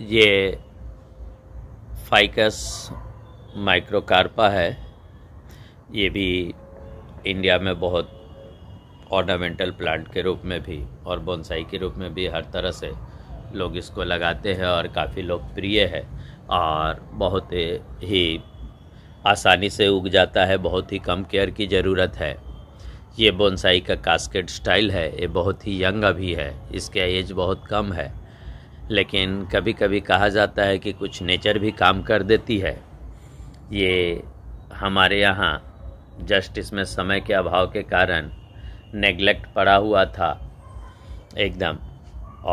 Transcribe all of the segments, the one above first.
ये ficus microcarpa है ये भी इंडिया में बहुत ऑर्नामेंटल प्लांट के रूप में भी और बोनसाई के रूप में भी हर तरह से लोग इसको लगाते हैं और काफ़ी लोकप्रिय है और बहुत ही आसानी से उग जाता है बहुत ही कम केयर की ज़रूरत है ये बोनसाई का कास्केट स्टाइल है ये बहुत ही यंग अभी है इसके एज बहुत कम है लेकिन कभी कभी कहा जाता है कि कुछ नेचर भी काम कर देती है ये हमारे यहाँ जस्ट इसमें समय के अभाव के कारण नेग्लेक्ट पड़ा हुआ था एकदम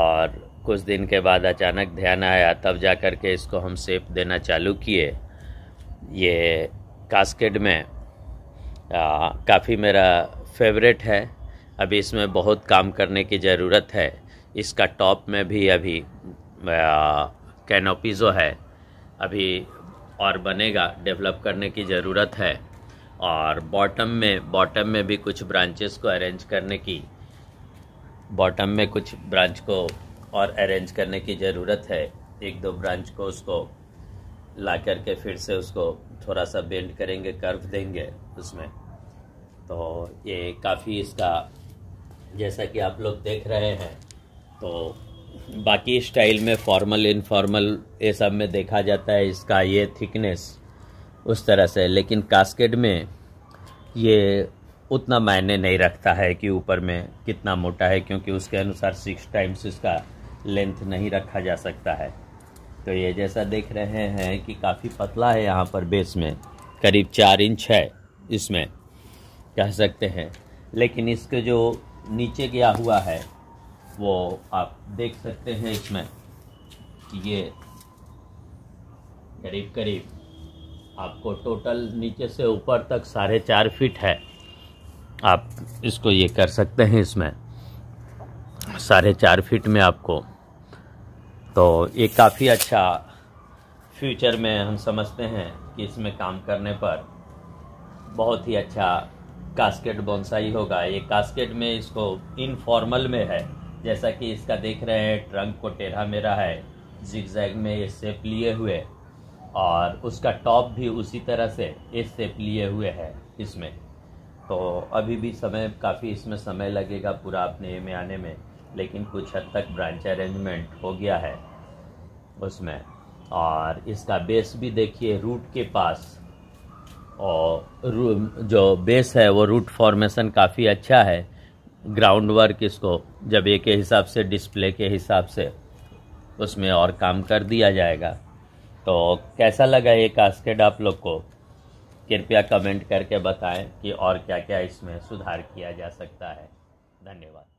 और कुछ दिन के बाद अचानक ध्यान आया तब जा कर के इसको हम सेप देना चालू किए ये कास्केड में काफ़ी मेरा फेवरेट है अभी इसमें बहुत काम करने की ज़रूरत है इसका टॉप में भी अभी कैनोपी जो है अभी और बनेगा डेवलप करने की ज़रूरत है और बॉटम में बॉटम में भी कुछ ब्रांचेस को अरेंज करने की बॉटम में कुछ ब्रांच को और अरेंज करने की ज़रूरत है एक दो ब्रांच को उसको ला करके फिर से उसको थोड़ा सा बेंड करेंगे कर्व देंगे उसमें तो ये काफ़ी इसका जैसा कि आप लोग देख रहे हैं तो बाकी स्टाइल में फॉर्मल इनफॉर्मल ये सब में देखा जाता है इसका ये थिकनेस उस तरह से लेकिन कास्केट में ये उतना मायने नहीं रखता है कि ऊपर में कितना मोटा है क्योंकि उसके अनुसार सिक्स टाइम्स इसका लेंथ नहीं रखा जा सकता है तो ये जैसा देख रहे हैं कि काफ़ी पतला है यहाँ पर बेस में करीब चार इंच है इसमें कह सकते हैं लेकिन इसके जो नीचे गया हुआ है वो आप देख सकते हैं इसमें ये करीब करीब आपको टोटल नीचे से ऊपर तक साढ़े चार फीट है आप इसको ये कर सकते हैं इसमें साढ़े चार फीट में आपको तो ये काफ़ी अच्छा फ्यूचर में हम समझते हैं कि इसमें काम करने पर बहुत ही अच्छा कास्केट बोनसाई होगा ये कास्केट में इसको इनफॉर्मल में है जैसा कि इसका देख रहे हैं ट्रंक को टेढ़ा मेरा है जिग जैग में ये सेप लिए हुए और उसका टॉप भी उसी तरह से ये सेप लिए हुए है इसमें तो अभी भी समय काफ़ी इसमें समय लगेगा पूरा अपने में आने में लेकिन कुछ हद तक ब्रांच अरेंजमेंट हो गया है उसमें और इसका बेस भी देखिए रूट के पास और जो बेस है वो रूट फॉर्मेशन काफ़ी अच्छा है ग्राउंड वर्क इसको जब एक के हिसाब से डिस्प्ले के हिसाब से उसमें और काम कर दिया जाएगा तो कैसा लगा ये कास्केट आप लोग को कृपया कमेंट करके बताएं कि और क्या क्या इसमें सुधार किया जा सकता है धन्यवाद